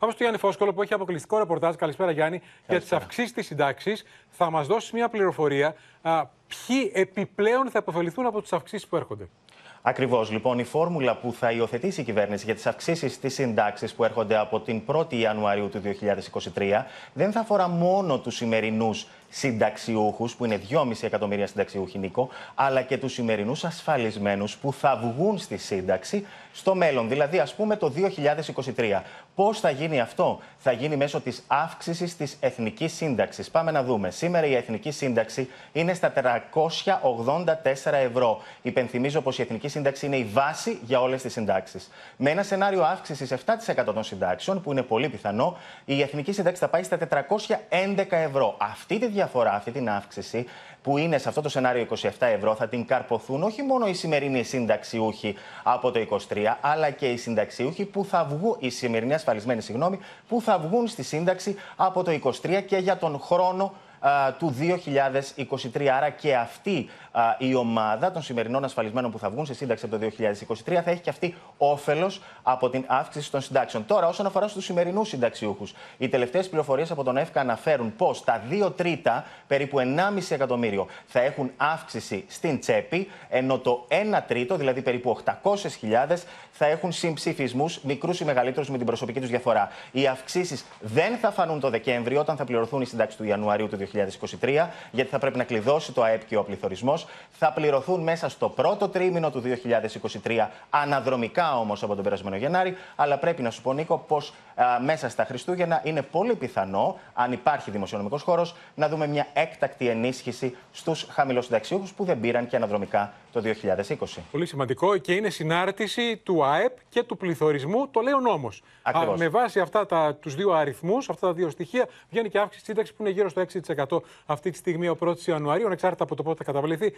Πάμε στο Γιάννη Φόσκολο που έχει αποκλειστικό ρεπορτάζ. Καλησπέρα Γιάννη. Για τις αυξήσεις της συντάξης θα μας δώσει μια πληροφορία α, ποιοι επιπλέον θα υποφεληθούν από τις αυξήσεις που έρχονται. Ακριβώς. Λοιπόν, η φόρμουλα που θα υιοθετήσει η κυβέρνηση για τις αυξήσεις της συντάξει που έρχονται από την 1η Ιανουαρίου του 2023 δεν θα αφορά μόνο τους σημερινούς συνταξιούχους, που είναι 2,5 εκατομμύρια συνταξιούχοι, Νίκο, αλλά και τους σημερινούς ασφαλισμένους που θα βγουν στη σύνταξη στο μέλλον, δηλαδή ας πούμε το 2023. Πώς θα γίνει αυτό, θα γίνει μέσω της αύξησης της εθνικής σύνταξης. Πάμε να δούμε. Σήμερα η εθνική σύνταξη είναι στα 384 ευρώ. Υπενθυμίζω πως η εθνική σύνταξη είναι η βάση για όλες τις συντάξεις. Με ένα σενάριο αύξησης 7% των συντάξεων, που είναι πολύ πιθανό, η εθνική σύνταξη θα πάει στα 411 ευρώ. Αυτή τη διαφορά, αυτή την αύξηση, που είναι σε αυτό το σενάριο 27 ευρώ, θα την καρποθούν όχι μόνο οι σημερινοί συνταξιούχοι από το 23, αλλά και οι συνταξιούχοι που θα βγουν, οι σημερινοί ασφαλισμένοι, συγγνώμη, που θα βγουν στη σύνταξη από το 23 και για τον χρόνο του 2023. Άρα και αυτή η ομάδα των σημερινών ασφαλισμένων που θα βγουν σε σύνταξη από το 2023 θα έχει και αυτή όφελος από την αύξηση των συντάξεων. Τώρα, όσον αφορά στους σημερινούς συνταξιούχους, οι τελευταίες πληροφορίες από τον ΕΦΚΑ αναφέρουν πως τα 2 τρίτα, περίπου 1,5 εκατομμύριο, θα έχουν αύξηση στην τσέπη, ενώ το 1 τρίτο, δηλαδή περίπου 800.000, θα έχουν συμψηφισμούς μικρούς ή μεγαλύτερους με την προσωπική τους διαφορά. Οι αυξήσεις δεν θα φανούν το Δεκέμβριο, όταν θα πληρωθούν οι συντάξεις του Ιανουαρίου του 2023 2023, γιατί θα πρέπει να κλειδώσει το ΑΕΠ και ο πληθωρισμός. Θα πληρωθούν μέσα στο πρώτο τρίμηνο του 2023, αναδρομικά όμως από τον περασμένο Γενάρη. Αλλά πρέπει να σου πω, Νίκο, πως μέσα στα Χριστούγεννα είναι πολύ πιθανό, αν υπάρχει δημοσιονομικός χώρος, να δούμε μια έκτακτη ενίσχυση στους χαμηλοσυνταξιούχους που δεν πήραν και αναδρομικά το 2020. Πολύ σημαντικό και είναι συνάρτηση του ΑΕΠ και του πληθωρισμού, το λέει ο νόμος. Με βάση αυτά τους δύο αριθμούς, αυτά τα δύο στοιχεία, βγαίνει και αύξηση της σύνταξης που είναι γύρω στο 6% αυτή τη στιγμή ο 1 Ιανουαρίου, ανεξάρτητα από το πότε θα καταβληθεί.